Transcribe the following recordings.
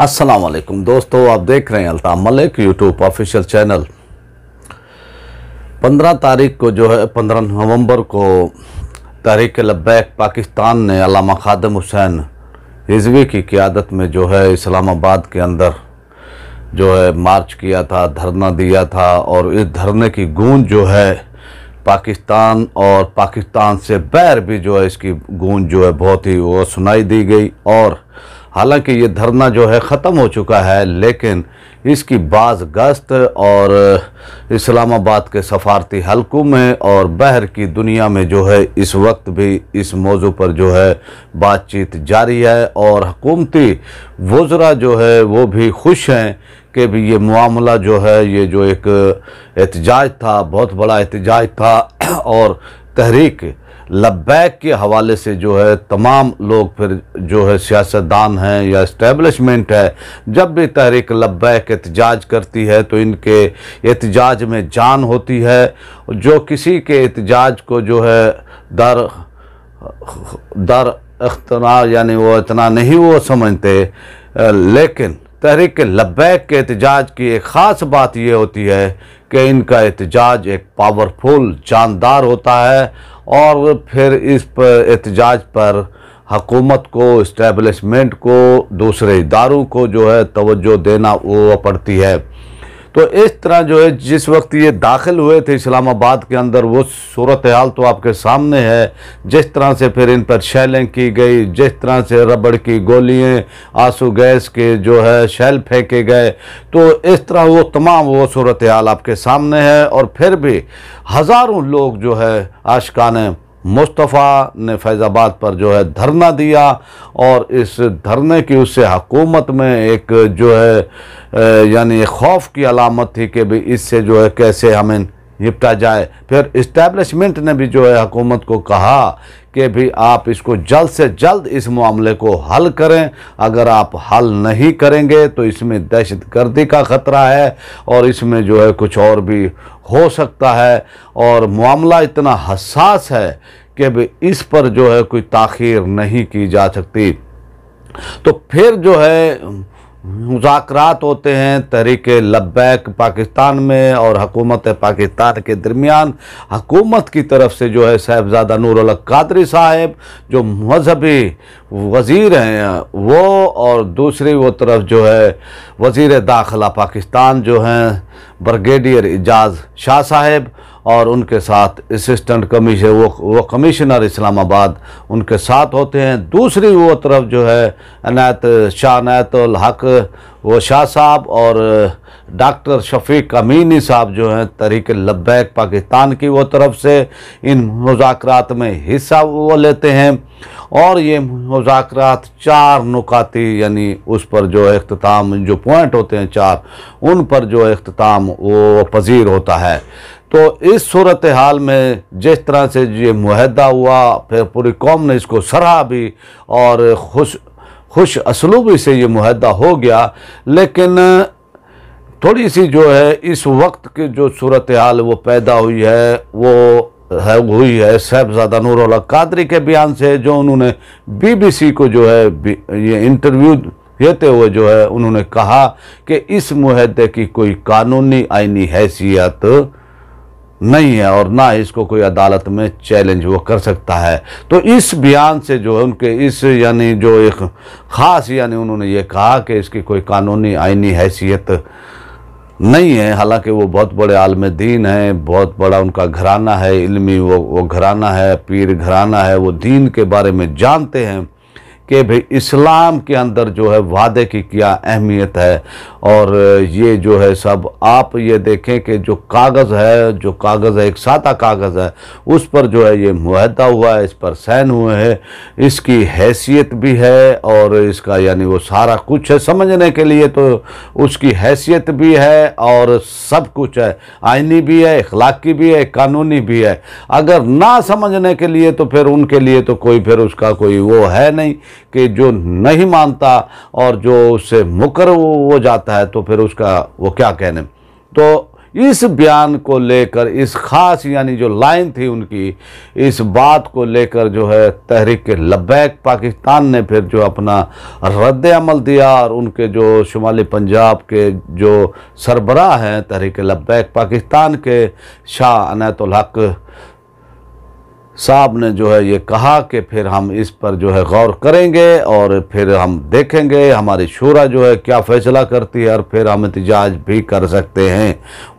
अस्सलाम वालेकुम दोस्तों आप देख रहे हैं Altaf Malik YouTube official channel 15 तारीख को जो है 15 नवंबर को तहरीक लब्बैक पाकिस्तान ने अलामा खादम हुसैन रिजवी की क़्यादत में जो है इस्लामाबाद के अंदर जो है मार्च किया था धरना दिया था और इस धरने की गूंज जो है पाकिस्तान और पाकिस्तान से बैर भी जो है इसकी गूंज जो है बहुत ही वो सुनाई दी गई और हालांकि ये धरना जो है ख़त्म हो चुका है लेकिन इसकी बाज़ गश्त और इस्लामाबाद के सफारती हलकों में और बहर की दुनिया में जो है इस वक्त भी इस मौजू पर जो है बातचीत जारी है और हकूमती वज्रा जो है वो भी खुश हैं कि भी ये मामला जो है ये जो एक एहतजाज था बहुत बड़ा एहतजाज था और तहरीक लब्बैक के हवाले से जो है तमाम लोग फिर जो है सियासतदान हैं या इस्टेबलिशमेंट है जब भी तहरीक लब्बैक एहतजाज करती है तो इनके एहतजाज में जान होती है जो किसी के एहतजाज को जो है दर दर अख्तना यानी वो इतना नहीं वो समझते लेकिन तहरीक लब्बैक के एहतजाज की एक ख़ास बात यह होती है कि इनका एहतजाज एक पावरफुल जानदार होता है और फिर इस पर एहतजाज पर हकूमत को इस्टेबलिशमेंट को दूसरे इदारों को जो है तोज्जो देना वो पड़ती है तो इस तरह जो है जिस वक्त ये दाखिल हुए थे इस्लामाबाद के अंदर वो सूरत हाल तो आपके सामने है जिस तरह से फिर इन पर शैलें की गई जिस तरह से रबड़ की गोलियाँ आंसू गैस के जो है शैल फेंके गए तो इस तरह वो तमाम वो सूरत हाल आपके सामने है और फिर भी हज़ारों लोग जो है आशकान मुस्तफ़ा ने फैज़ाबाद पर जो है धरना दिया और इस धरने की उससे हकूमत में एक जो है यानी खौफ की अलामत थी कि भाई इससे जो है कैसे हमें निपटा जाए फिर इस्टेब्लिशमेंट ने भी जो है हुकूमत को कहा कि भी आप इसको जल्द से जल्द इस मामले को हल करें अगर आप हल नहीं करेंगे तो इसमें दहशत गर्दी का ख़तरा है और इसमें जो है कुछ और भी हो सकता है और मामला इतना हसास है कि भी इस पर जो है कोई ताखीर नहीं की जा सकती तो फिर जो है मुजाकर होते हैं तहरीक लब्बैक पाकिस्तान में और हकूमत पाकिस्तान के दरमियान हकूमत की तरफ से जो है साहबजादा नूर कादरी साहेब जो मजहबी वज़ीर हैं वो और दूसरी वो तरफ जो है वज़ी दाखिला पाकिस्तान जो हैं ब्रिगेडियर एजाज शाह साहेब और उनके साथ असिस्टेंट कमीशन वो वो कमिश्नर इस्लामाबाद उनके साथ होते हैं दूसरी वो तरफ जो है अनायत शाह अनायतुल हक वो शाह साहब और डॉक्टर शफीक अमीनी साहब जो हैं तरीक लब्बैक पाकिस्तान की वो तरफ से इन मुजाकर में हिस्सा वो लेते हैं और ये मुजाकर चार नुकाती यानी उस पर जो अख्ताम जो पॉइंट होते हैं चार उन पर जो अख्ताम वो पजीर होता है तो इस सूरत हाल में जिस तरह से ये माहदा हुआ फिर पूरी कौम ने इसको सराहा भी और खुश खुश असलूबी से ये माहदा हो गया लेकिन थोड़ी सी जो है इस वक्त की जो सूरत हाल वो पैदा हुई है वो है हुई है साहबजादा नूर कादरी के बयान से जो उन्होंने बीबीसी को जो है ये इंटरव्यू देते हुए जो है उन्होंने कहा कि इस माहदे की कोई कानूनी आइनी हैसियत नहीं है और ना इसको कोई अदालत में चैलेंज वो कर सकता है तो इस बयान से जो है उनके इस यानी जो एक ख़ास यानी उन्होंने ये कहा कि इसकी कोई कानूनी आइनी हैसियत नहीं है हालांकि वो बहुत बड़े आलम दीन हैं बहुत बड़ा उनका घराना है इल्मी वो वो घराना है पीर घराना है वो दीन के बारे में जानते हैं कि भाई इस्लाम के अंदर जो है वादे की क्या अहमियत है और ये जो है सब आप ये देखें कि जो कागज़ है जो कागज़ है एक सादा कागज़ है उस पर जो है ये माहदा हुआ है इस पर सैन हुए हैं इसकी हैसियत भी है और इसका यानी वो सारा कुछ है समझने के लिए तो उसकी हैसियत भी है और सब कुछ है आइनी भी है इखलाकी भी है कानूनी भी है अगर ना समझने के लिए तो फिर उनके लिए तो कोई फिर उसका कोई वो है नहीं कि जो नहीं मानता और जो उससे मुकर वो जाता है तो फिर उसका वो क्या कहने तो इस बयान को लेकर इस खास यानी जो लाइन थी उनकी इस बात को लेकर जो है तहरीक के लबैक पाकिस्तान ने फिर जो अपना रद्द अमल दिया और उनके जो शुमाली पंजाब के जो सरबरा हैं तहरीक लबैक पाकिस्तान के शाह अनैतुल हक साहब ने जो है ये कहा कि फिर हम इस पर जो है गौर करेंगे और फिर हम देखेंगे हमारी शुरा जो है क्या फ़ैसला करती है और फिर हम एहतजाज भी कर सकते हैं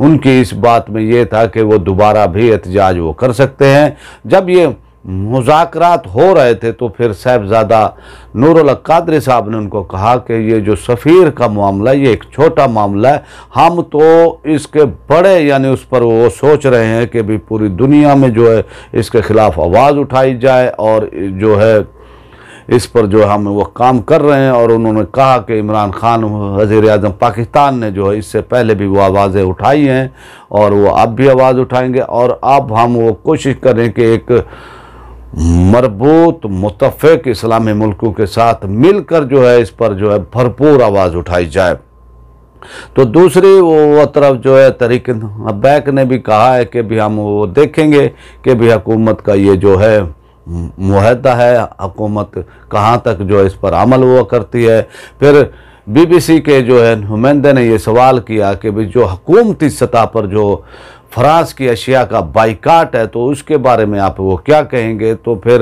उनकी इस बात में ये था कि वो दोबारा भी एहतजाज वो कर सकते हैं जब ये मुजाकरात हो रहे थे तो फिर साहबजादा नूरुल कादरी साहब ने उनको कहा कि ये जो सफ़ीर का मामला ये एक छोटा मामला है हम तो इसके बड़े यानी उस पर वो सोच रहे हैं कि भी पूरी दुनिया में जो है इसके ख़िलाफ़ आवाज़ उठाई जाए और जो है इस पर जो हम वो काम कर रहे हैं और उन्होंने कहा कि इमरान खान वजीर अजम पाकिस्तान ने जो है इससे पहले भी वो आवाज़ें उठाई हैं और वो अब भी आवाज़ उठाएंगे और अब हम वो कोशिश करें कि एक मरबूत मुतफ़ इस्लामी मुल्कों के साथ मिलकर जो है इस पर जो है भरपूर आवाज़ उठाई जाए तो दूसरी वो तरफ जो है तरीक बैक ने भी कहा है कि भी हम वो देखेंगे कि भी हकूमत का ये जो है माहदा है हकूमत कहाँ तक जो है इस पर अमल हुआ करती है फिर बीबीसी के जो है नुमाइंदे ने ये सवाल किया कि भाई जो हकूमती सतह पर जो फ्रांस की अशिया का बाइकाट है तो उसके बारे में आप वो क्या कहेंगे तो फिर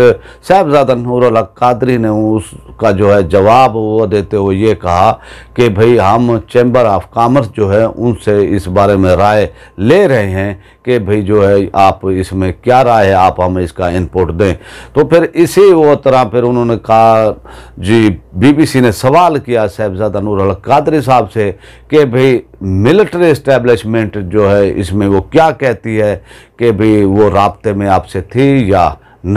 साहबजादा नूर कादरी ने उसका जो है जवाब वो देते हुए ये कहा कि भाई हम चैम्बर ऑफ कामर्स जो है उनसे इस बारे में राय ले रहे हैं कि भाई जो है आप इसमें क्या राय है आप हमें इसका इनपुट दें तो फिर इसी वो तरह फिर उन्होंने कहा जी बीबीसी ने सवाल किया साहबजादा नूर अल कादरी साहब से कि भाई मिलिट्री इस्टेब्लिशमेंट जो है इसमें वो क्या कहती है कि भाई वो रबते में आपसे थी या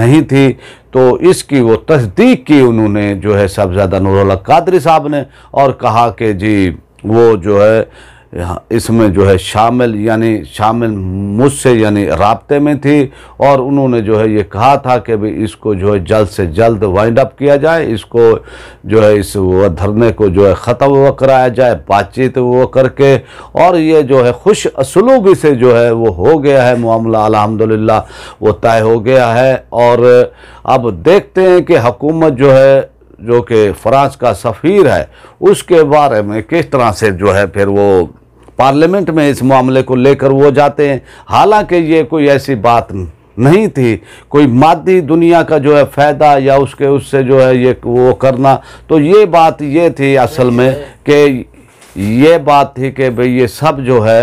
नहीं थी तो इसकी वो तस्दीक की उन्होंने जो है साहबजादा नूर अल कादरी साहब ने और कहा कि जी वो जो है इसमें जो है शामिल यानी शामिल मुझसे यानी रबते में थी और उन्होंने जो है ये कहा था कि भाई इसको जो है जल्द से जल्द वाइंड अप किया जाए इसको जो है इस धरने को जो है ख़त्म हुआ कराया जाए बातचीत वो करके और ये जो है खुश असलूबी से जो है वो हो गया है मामला अलहमदिल्ला वो तय हो गया है और अब देखते हैं कि हकूमत जो है जो कि फ्रांस का सफ़ीर है उसके बारे में किस तरह से जो है फिर वो पार्लियामेंट में इस मामले को लेकर वो जाते हैं हालांकि ये कोई ऐसी बात नहीं थी कोई मादी दुनिया का जो है फ़ायदा या उसके उससे जो है ये वो करना तो ये बात ये थी असल में कि ये बात थी कि भाई ये सब जो है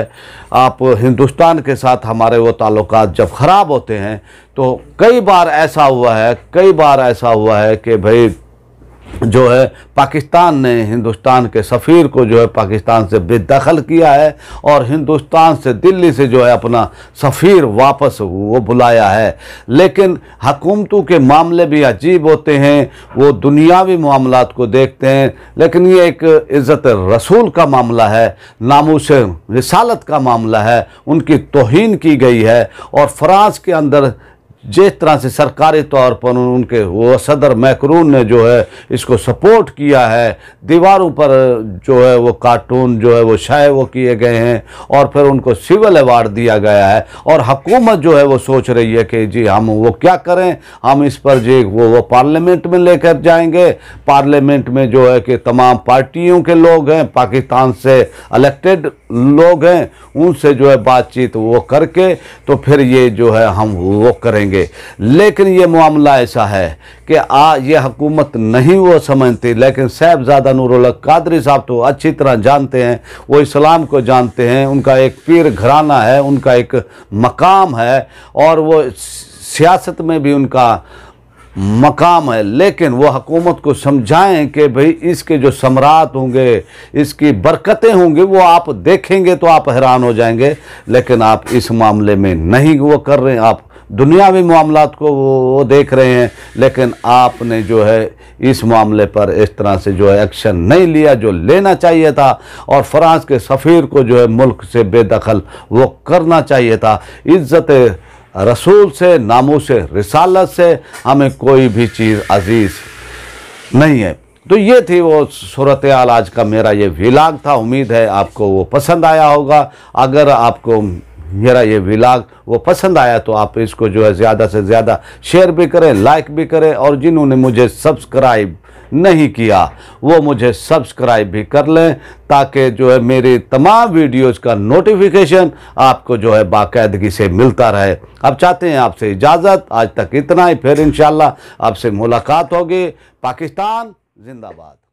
आप हिंदुस्तान के साथ हमारे वो ताल्लुक जब ख़राब होते हैं तो कई बार ऐसा हुआ है कई बार ऐसा हुआ है कि भाई जो है पाकिस्तान ने हिंदुस्तान के सफ़ीर को जो है पाकिस्तान से बेदखल किया है और हिंदुस्तान से दिल्ली से जो है अपना सफ़ीर वापस वो बुलाया है लेकिन हकूमतों के मामले भी अजीब होते हैं वो दुनियावी मामला को देखते हैं लेकिन ये एक इज़्ज़त रसूल का मामला है नामोश रिसालत का मामला है उनकी तोहन की गई है और फ्रांस के अंदर जिस तरह से सरकारी तौर पर उनके वो सदर मैकरून ने जो है इसको सपोर्ट किया है दीवारों पर जो है वो कार्टून जो है वो शाये वो किए गए हैं और फिर उनको सिविल अवार्ड दिया गया है और हुकूमत जो है वो सोच रही है कि जी हम वो क्या करें हम इस पर जी वो वो पार्लियामेंट में लेकर जाएंगे पार्लियामेंट में जो है कि तमाम पार्टियों के लोग हैं पाकिस्तान से अलेक्टेड लोग हैं उनसे जो है बातचीत वो करके तो फिर ये जो है हम वो करेंगे करेंगे लेकिन ये मामला ऐसा है कि आ ये हकूमत नहीं वो समझती लेकिन साहबजादा नूरुल्लक कादरी साहब तो अच्छी तरह जानते हैं वो इस्लाम को जानते हैं उनका एक पीर घराना है उनका एक मकाम है और वो सियासत में भी उनका मकाम है लेकिन वो हकूमत को समझाएं कि भाई इसके जो सम्राट होंगे इसकी बरकतें होंगी वो आप देखेंगे तो आप हैरान हो जाएंगे लेकिन आप इस मामले में नहीं वो कर रहे हैं आप दुनियावी मामला को वो वो देख रहे हैं लेकिन आपने जो है इस मामले पर इस तरह से जो है एक्शन नहीं लिया जो लेना चाहिए था और फ्रांस के सफ़ीर को जो है मुल्क से बेदखल वो करना चाहिए था इज़्ज़त रसूल से नामों से रिसालत से हमें कोई भी चीज़ अजीज़ नहीं है तो ये थी वो सूरत आज का मेरा ये विलाग था उम्मीद है आपको वो पसंद आया होगा अगर आपको मेरा ये विलाग वो पसंद आया तो आप इसको जो है ज़्यादा से ज़्यादा शेयर भी करें लाइक भी करें और जिन्होंने मुझे सब्सक्राइब नहीं किया वो मुझे सब्सक्राइब भी कर लें ताकि जो है मेरे तमाम वीडियोस का नोटिफिकेशन आपको जो है बाकायदगी से मिलता रहे अब चाहते हैं आपसे इजाज़त आज तक इतना ही फिर इन आपसे मुलाकात होगी पाकिस्तान जिंदाबाद